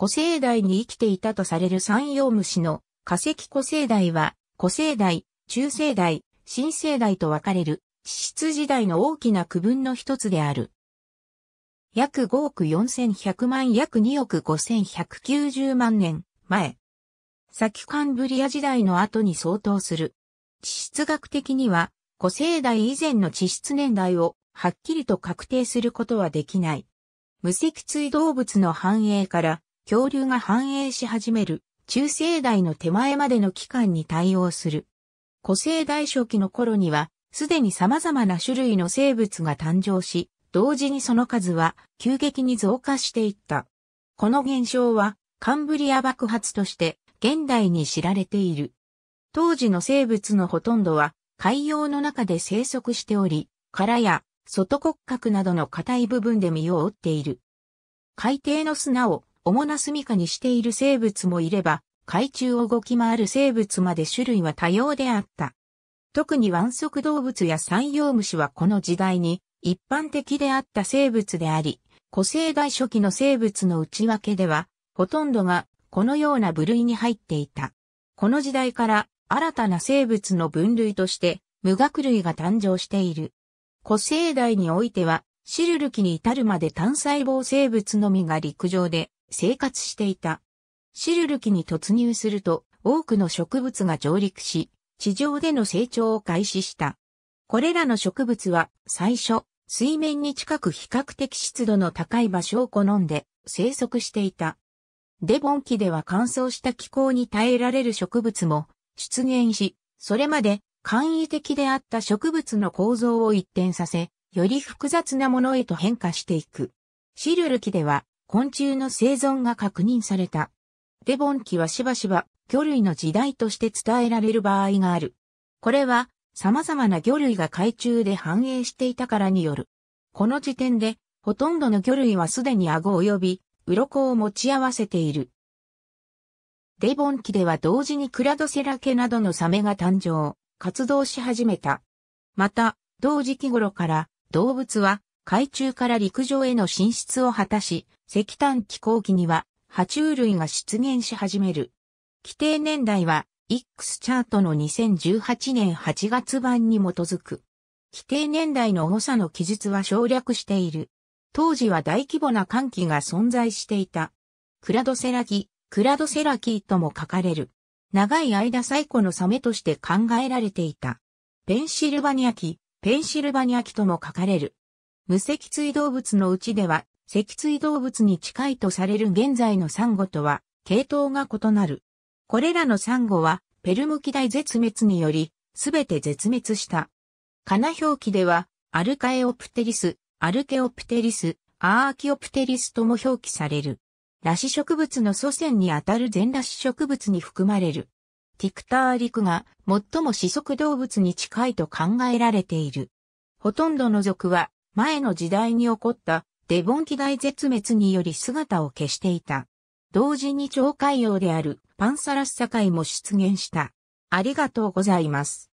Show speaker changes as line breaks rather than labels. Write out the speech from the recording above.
古生代に生きていたとされる山陽虫の化石古生代は、古生代、中生代、新生代と分かれる、地質時代の大きな区分の一つである。約5億4100万約2億5190万年前。先カンブリア時代の後に相当する。地質学的には、古生代以前の地質年代をはっきりと確定することはできない。無脊椎動物の繁栄から恐竜が繁栄し始める中生代の手前までの期間に対応する。古生代初期の頃には、すでに様々な種類の生物が誕生し、同時にその数は急激に増加していった。この現象は、カンブリア爆発として現代に知られている。当時の生物のほとんどは海洋の中で生息しており、殻や外骨格などの硬い部分で身を覆っている。海底の砂を主な住処にしている生物もいれば、海中を動き回る生物まで種類は多様であった。特に湾足動物や山陽虫はこの時代に一般的であった生物であり、古生代初期の生物の内訳では、ほとんどがこのような部類に入っていた。この時代から新たな生物の分類として、無学類が誕生している。古生代においては、シルル期に至るまで単細胞生物のみが陸上で生活していた。シルルキに突入すると多くの植物が上陸し、地上での成長を開始した。これらの植物は最初、水面に近く比較的湿度の高い場所を好んで生息していた。デボン期では乾燥した気候に耐えられる植物も出現し、それまで簡易的であった植物の構造を一転させ、より複雑なものへと変化していく。シルル期では昆虫の生存が確認された。デボン紀はしばしば魚類の時代として伝えられる場合がある。これは様々な魚類が海中で繁栄していたからによる。この時点でほとんどの魚類はすでに顎及び鱗を持ち合わせている。デボン紀では同時にクラドセラ家などのサメが誕生、活動し始めた。また、同時期頃から動物は海中から陸上への進出を果たし、石炭気候期には、爬虫類が出現し始める。規定年代は、X チャートの2018年8月版に基づく。規定年代の重さの記述は省略している。当時は大規模な寒気が存在していた。クラドセラキ、クラドセラキーとも書かれる。長い間最古のサメとして考えられていた。ペンシルバニアキ、ペンシルバニアキとも書かれる。無脊椎動物のうちでは、脊椎動物に近いとされる現在のサンゴとは、系統が異なる。これらのサンゴは、ペルム期大絶滅により、すべて絶滅した。カナ表記では、アルカエオプテリス、アルケオプテリス、アーキオプテリスとも表記される。裸子植物の祖先にあたる全裸子植物に含まれる。ティクターリクが最も四足動物に近いと考えられている。ほとんどの属は前の時代に起こったデボン期大絶滅により姿を消していた。同時に超海洋であるパンサラス境も出現した。ありがとうございます。